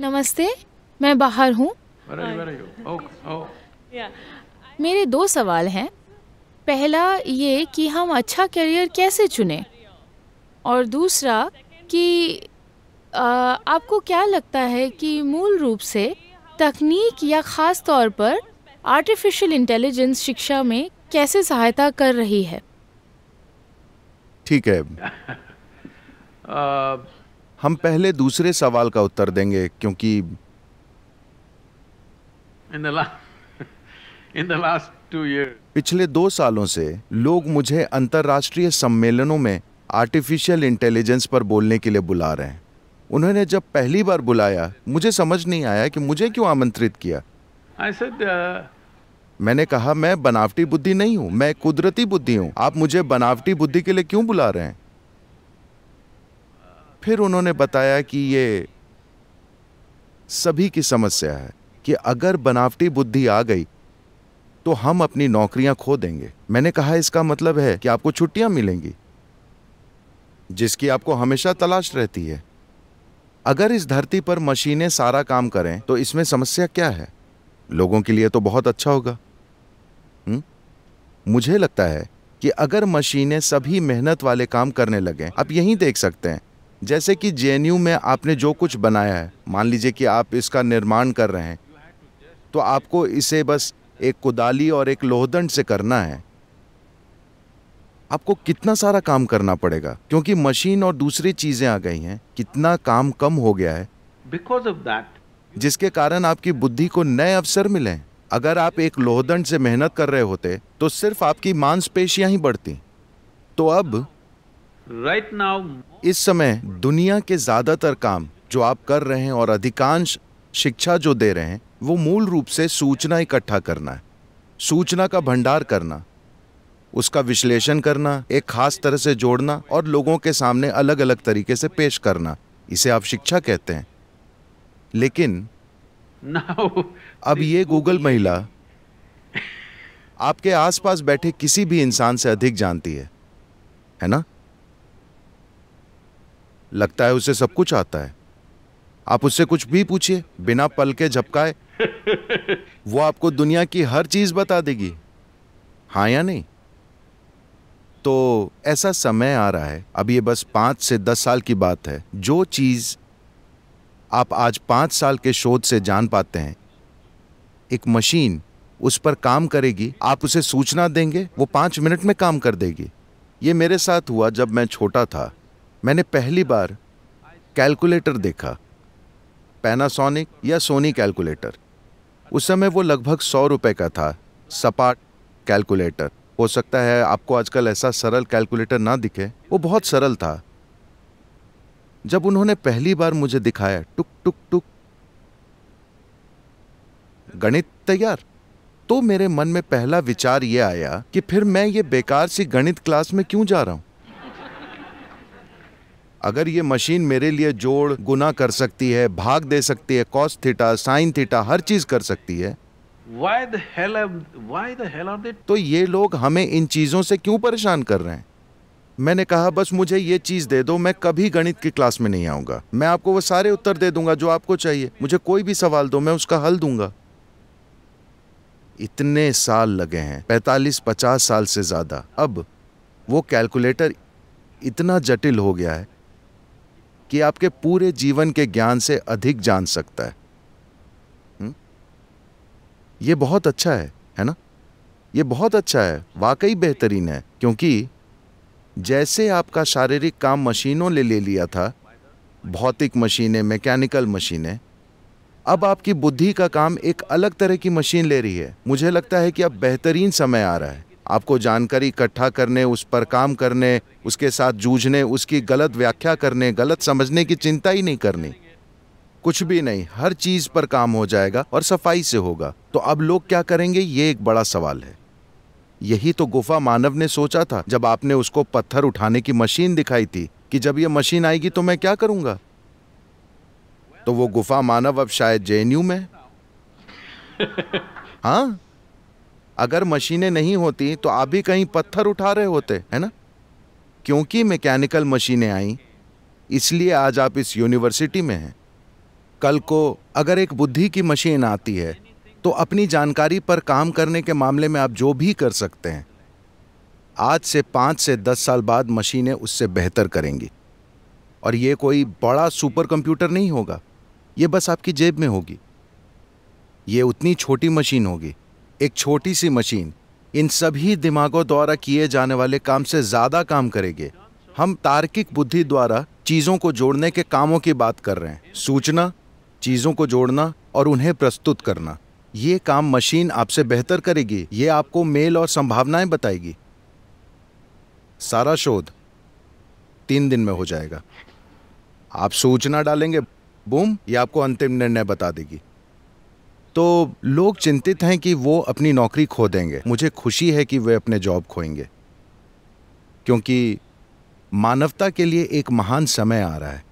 नमस्ते मैं बाहर हूँ oh, oh. मेरे दो सवाल हैं पहला ये कि हम अच्छा करियर कैसे चुने और दूसरा कि आ, आपको क्या लगता है कि मूल रूप से तकनीक या ख़ास तौर पर आर्टिफिशियल इंटेलिजेंस शिक्षा में कैसे सहायता कर रही है ठीक है uh, हम पहले दूसरे सवाल का उत्तर देंगे क्योंकि पिछले दो सालों से लोग मुझे अंतर्राष्ट्रीय सम्मेलनों में आर्टिफिशियल इंटेलिजेंस पर बोलने के लिए बुला रहे हैं उन्होंने जब पहली बार बुलाया मुझे समझ नहीं आया कि मुझे क्यों आमंत्रित किया said, uh... मैंने कहा मैं बनावटी बुद्धि नहीं हूँ मैं कुदरती बुद्धि हूँ आप मुझे बनावटी बुद्धि के लिए क्यों बुला रहे हैं फिर उन्होंने बताया कि ये सभी की समस्या है कि अगर बनावटी बुद्धि आ गई तो हम अपनी नौकरियां खो देंगे मैंने कहा इसका मतलब है कि आपको छुट्टियां मिलेंगी जिसकी आपको हमेशा तलाश रहती है अगर इस धरती पर मशीनें सारा काम करें तो इसमें समस्या क्या है लोगों के लिए तो बहुत अच्छा होगा हुँ? मुझे लगता है कि अगर मशीनें सभी मेहनत वाले काम करने लगें आप यहीं देख सकते हैं जैसे कि जे में आपने जो कुछ बनाया है मान लीजिए कि आप इसका निर्माण कर रहे हैं तो आपको इसे बस एक कुदाली और एक लोहदंड से करना है आपको कितना सारा काम करना पड़ेगा क्योंकि मशीन और दूसरी चीज़ें आ गई हैं कितना काम कम हो गया है बिकॉज ऑफ दैट जिसके कारण आपकी बुद्धि को नए अवसर मिले अगर आप एक लोहदंड से मेहनत कर रहे होते तो सिर्फ आपकी मांसपेशियां ही बढ़ती तो अब राइट नाउ इस समय दुनिया के ज्यादातर काम जो आप कर रहे हैं और अधिकांश शिक्षा जो दे रहे हैं वो मूल रूप से सूचना इकट्ठा करना है सूचना का भंडार करना उसका विश्लेषण करना एक खास तरह से जोड़ना और लोगों के सामने अलग अलग तरीके से पेश करना इसे आप शिक्षा कहते हैं लेकिन अब ये गूगल महिला आपके आसपास बैठे किसी भी इंसान से अधिक जानती है है ना लगता है उसे सब कुछ आता है आप उससे कुछ भी पूछिए बिना पल के झपकाए वो आपको दुनिया की हर चीज बता देगी हाँ या नहीं तो ऐसा समय आ रहा है अब ये बस पांच से दस साल की बात है जो चीज़ आप आज पांच साल के शोध से जान पाते हैं एक मशीन उस पर काम करेगी आप उसे सूचना देंगे वो पांच मिनट में काम कर देगी ये मेरे साथ हुआ जब मैं छोटा था मैंने पहली बार कैलकुलेटर देखा पैनासोनिक या सोनी कैलकुलेटर उस समय वो लगभग सौ रुपये का था सपाट कैलकुलेटर हो सकता है आपको आजकल ऐसा सरल कैलकुलेटर ना दिखे वो बहुत सरल था जब उन्होंने पहली बार मुझे दिखाया टुक टुक टुक गणित तैयार तो मेरे मन में पहला विचार ये आया कि फिर मैं ये बेकार सी गणित क्लास में क्यों जा रहा हूं अगर ये मशीन मेरे लिए जोड़ गुना कर सकती है भाग दे सकती है कॉस थीटा साइन थीटा हर चीज कर सकती है why the hell am, why the hell are they... तो ये लोग हमें इन चीजों से क्यों परेशान कर रहे हैं मैंने कहा बस मुझे ये चीज दे दो मैं कभी गणित की क्लास में नहीं आऊंगा मैं आपको वो सारे उत्तर दे दूंगा जो आपको चाहिए मुझे कोई भी सवाल दो मैं उसका हल दूंगा इतने साल लगे हैं 45-50 साल से ज्यादा अब वो कैलकुलेटर इतना जटिल हो गया है कि आपके पूरे जीवन के ज्ञान से अधिक जान सकता है ये बहुत अच्छा है है ना ये बहुत अच्छा है वाकई बेहतरीन है क्योंकि जैसे आपका शारीरिक काम मशीनों ले ले लिया था भौतिक मशीनें मैकेनिकल मशीनें अब आपकी बुद्धि का काम एक अलग तरह की मशीन ले रही है मुझे लगता है कि अब बेहतरीन समय आ रहा है आपको जानकारी इकट्ठा करने उस पर काम करने उसके साथ जूझने उसकी गलत व्याख्या करने गलत समझने की चिंता ही नहीं करनी कुछ भी नहीं हर चीज़ पर काम हो जाएगा और सफाई से होगा तो अब लोग क्या करेंगे ये एक बड़ा सवाल है यही तो गुफा मानव ने सोचा था जब आपने उसको पत्थर उठाने की मशीन दिखाई थी कि जब ये मशीन आएगी तो मैं क्या करूंगा तो वो गुफा मानव अब शायद जे में हाँ अगर मशीनें नहीं होती तो आप भी कहीं पत्थर उठा रहे होते है ना क्योंकि मैकेनिकल मशीनें आईं इसलिए आज आप इस यूनिवर्सिटी में हैं कल को अगर एक बुद्धि की मशीन आती है तो अपनी जानकारी पर काम करने के मामले में आप जो भी कर सकते हैं आज से पाँच से दस साल बाद मशीनें उससे बेहतर करेंगी और ये कोई बड़ा सुपर कंप्यूटर नहीं होगा ये बस आपकी जेब में होगी ये उतनी छोटी मशीन होगी एक छोटी सी मशीन इन सभी दिमागों द्वारा किए जाने वाले काम से ज़्यादा काम करेगी हम तार्किक बुद्धि द्वारा चीज़ों को जोड़ने के कामों की बात कर रहे हैं सूचना चीज़ों को जोड़ना और उन्हें प्रस्तुत करना ये काम मशीन आपसे बेहतर करेगी ये आपको मेल और संभावनाएं बताएगी सारा शोध तीन दिन में हो जाएगा आप सूचना डालेंगे बूम ये आपको अंतिम निर्णय बता देगी तो लोग चिंतित हैं कि वो अपनी नौकरी खो देंगे मुझे खुशी है कि वे अपने जॉब खोएंगे क्योंकि मानवता के लिए एक महान समय आ रहा है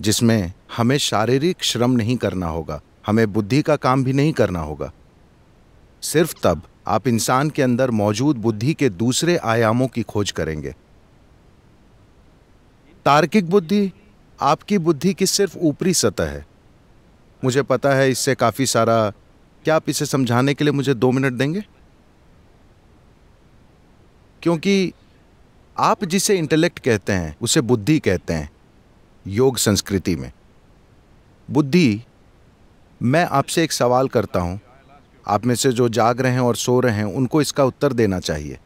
जिसमें हमें शारीरिक श्रम नहीं करना होगा हमें बुद्धि का काम भी नहीं करना होगा सिर्फ तब आप इंसान के अंदर मौजूद बुद्धि के दूसरे आयामों की खोज करेंगे तार्किक बुद्धि आपकी बुद्धि की सिर्फ ऊपरी सतह है मुझे पता है इससे काफ़ी सारा क्या आप इसे समझाने के लिए मुझे दो मिनट देंगे क्योंकि आप जिसे इंटेलेक्ट कहते हैं उसे बुद्धि कहते हैं योग संस्कृति में बुद्धि मैं आपसे एक सवाल करता हूं आप में से जो जाग रहे हैं और सो रहे हैं उनको इसका उत्तर देना चाहिए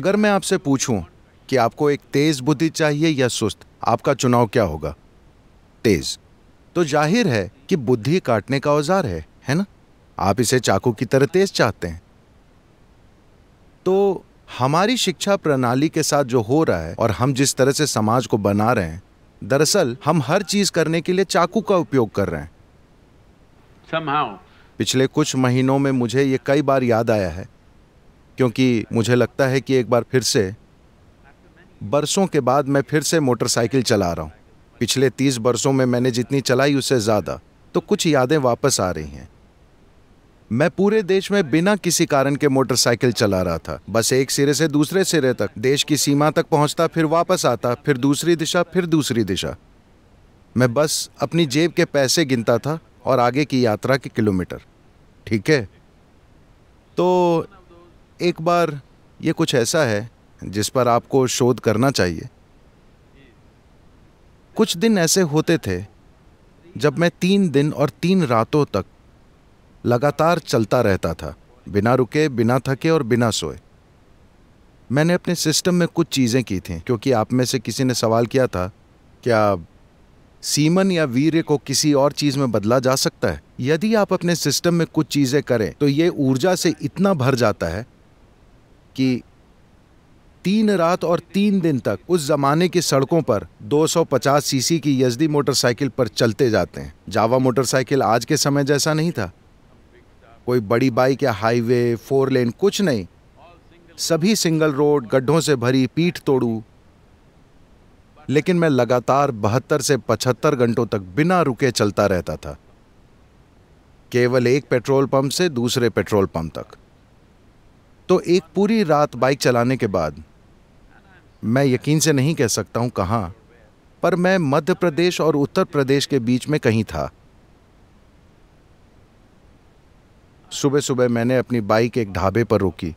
अगर मैं आपसे पूछूं कि आपको एक तेज बुद्धि चाहिए या सुस्त आपका चुनाव क्या होगा तेज तो जाहिर है कि बुद्धि काटने का औजार है है ना आप इसे चाकू की तरह तेज चाहते हैं तो हमारी शिक्षा प्रणाली के साथ जो हो रहा है और हम जिस तरह से समाज को बना रहे हैं दरअसल हम हर चीज करने के लिए चाकू का उपयोग कर रहे हैं Somehow. पिछले कुछ महीनों में मुझे ये कई बार याद आया है क्योंकि मुझे लगता है कि एक बार फिर से बरसों के बाद मैं फिर से मोटरसाइकिल चला रहा हूं पिछले तीस बरसों में मैंने जितनी चलाई उससे ज़्यादा तो कुछ यादें वापस आ रही हैं मैं पूरे देश में बिना किसी कारण के मोटरसाइकिल चला रहा था बस एक सिरे से दूसरे सिरे तक देश की सीमा तक पहुंचता फिर वापस आता फिर दूसरी दिशा फिर दूसरी दिशा मैं बस अपनी जेब के पैसे गिनता था और आगे की यात्रा के किलोमीटर ठीक है तो एक बार ये कुछ ऐसा है जिस पर आपको शोध करना चाहिए कुछ दिन ऐसे होते थे जब मैं तीन दिन और तीन रातों तक लगातार चलता रहता था बिना रुके बिना थके और बिना सोए मैंने अपने सिस्टम में कुछ चीज़ें की थी क्योंकि आप में से किसी ने सवाल किया था क्या सीमन या वीर्य को किसी और चीज़ में बदला जा सकता है यदि आप अपने सिस्टम में कुछ चीज़ें करें तो ये ऊर्जा से इतना भर जाता है कि तीन रात और तीन दिन तक उस जमाने की सड़कों पर 250 सीसी की यजदी मोटरसाइकिल पर चलते जाते हैं जावा मोटरसाइकिल आज के समय जैसा नहीं था कोई बड़ी बाइक या हाईवे फोर लेन कुछ नहीं सभी सिंगल रोड गड्ढों से भरी पीठ तोड़ू लेकिन मैं लगातार बहत्तर से पचहत्तर घंटों तक बिना रुके चलता रहता था केवल एक पेट्रोल पंप से दूसरे पेट्रोल पंप तक तो एक पूरी रात बाइक चलाने के बाद मैं यकीन से नहीं कह सकता हूँ कहाँ पर मैं मध्य प्रदेश और उत्तर प्रदेश के बीच में कहीं था सुबह सुबह मैंने अपनी बाइक एक ढाबे पर रोकी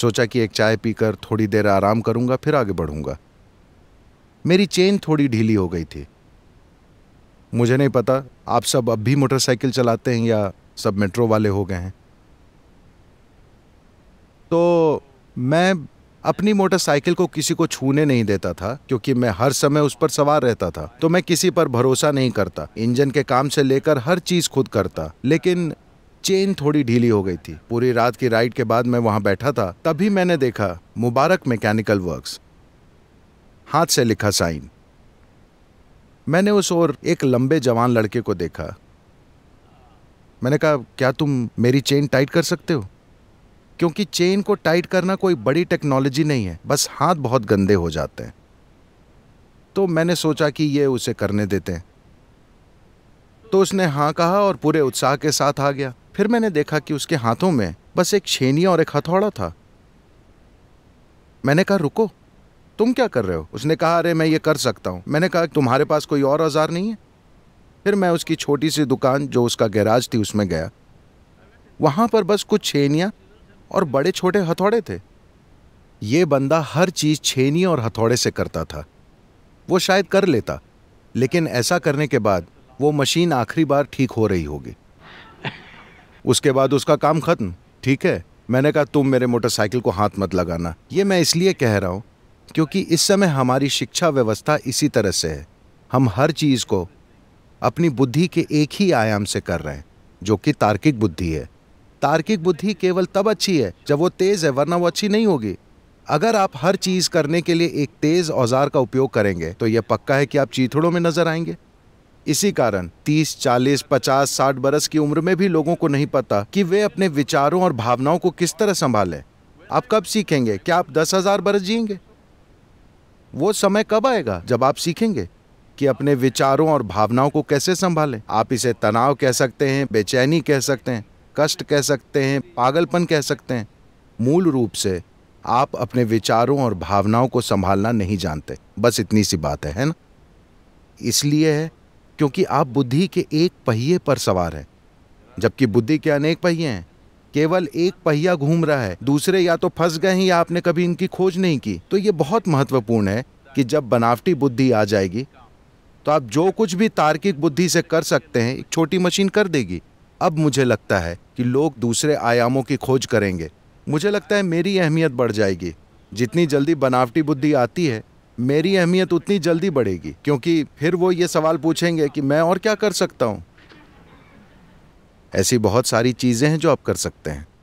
सोचा कि एक चाय पीकर थोड़ी देर आराम करूंगा फिर आगे बढ़ूंगा मेरी चेन थोड़ी ढीली हो गई थी मुझे नहीं पता आप सब अब भी मोटरसाइकिल चलाते हैं या सब मेट्रो वाले हो गए हैं तो मैं अपनी मोटरसाइकिल को किसी को छूने नहीं देता था क्योंकि मैं हर समय उस पर सवार रहता था तो मैं किसी पर भरोसा नहीं करता इंजन के काम से लेकर हर चीज खुद करता लेकिन चेन थोड़ी ढीली हो गई थी पूरी रात की राइड के बाद मैं वहां बैठा था तभी मैंने देखा मुबारक मैकेनिकल वर्क्स हाथ से लिखा साइन मैंने उस ओर एक लंबे जवान लड़के को देखा मैंने कहा क्या तुम मेरी चेन टाइट कर सकते हो क्योंकि चेन को टाइट करना कोई बड़ी टेक्नोलॉजी नहीं है बस हाथ बहुत गंदे हो जाते हैं तो मैंने सोचा कि ये उसे करने देते हैं तो उसने हाँ कहा और पूरे उत्साह के साथ आ गया फिर मैंने देखा कि उसके हाथों में बस एक छेनिया और एक हथौड़ा था मैंने कहा रुको तुम क्या कर रहे हो उसने कहा अरे मैं ये कर सकता हूँ मैंने कहा तुम्हारे पास कोई और औजार नहीं है फिर मैं उसकी छोटी सी दुकान जो उसका गैराज थी उसमें गया वहाँ पर बस कुछ छेनिया और बड़े छोटे हथौड़े थे ये बंदा हर चीज छेनी और हथौड़े से करता था वो शायद कर लेता लेकिन ऐसा करने के बाद वो मशीन आखिरी बार ठीक हो रही होगी उसके बाद उसका काम खत्म ठीक है मैंने कहा तुम मेरे मोटरसाइकिल को हाथ मत लगाना ये मैं इसलिए कह रहा हूँ क्योंकि इस समय हमारी शिक्षा व्यवस्था इसी तरह से है हम हर चीज़ को अपनी बुद्धि के एक ही आयाम से कर रहे हैं जो कि तार्किक बुद्धि है तार्किक बुद्धि केवल तब अच्छी है जब वो तेज है वरना वो अच्छी नहीं होगी अगर आप हर चीज करने के लिए एक तेज औजार का उपयोग करेंगे तो यह पक्का है कि आप चीथड़ों में नजर आएंगे इसी कारण 30, 40, 50, 60 बरस की उम्र में भी लोगों को नहीं पता कि वे अपने विचारों और भावनाओं को किस तरह संभालें आप कब सीखेंगे क्या आप दस हजार बरस जिएंगे वो समय कब आएगा जब आप सीखेंगे कि अपने विचारों और भावनाओं को कैसे संभालें आप इसे तनाव कह सकते हैं बेचैनी कह सकते हैं कष्ट कह सकते हैं पागलपन कह सकते हैं मूल रूप से आप अपने विचारों और भावनाओं को संभालना नहीं जानते बस इतनी सी बात है है ना इसलिए है क्योंकि आप बुद्धि के एक पहिए पर सवार हैं जबकि बुद्धि के अनेक पहिए हैं केवल एक पहिया घूम रहा है दूसरे या तो फंस गए हैं या आपने कभी इनकी खोज नहीं की तो ये बहुत महत्वपूर्ण है कि जब बनावटी बुद्धि आ जाएगी तो आप जो कुछ भी तार्किक बुद्धि से कर सकते हैं एक छोटी मशीन कर देगी अब मुझे लगता है कि लोग दूसरे आयामों की खोज करेंगे मुझे लगता है मेरी अहमियत बढ़ जाएगी जितनी जल्दी बनावटी बुद्धि आती है मेरी अहमियत उतनी जल्दी बढ़ेगी क्योंकि फिर वो ये सवाल पूछेंगे कि मैं और क्या कर सकता हूँ ऐसी बहुत सारी चीज़ें हैं जो आप कर सकते हैं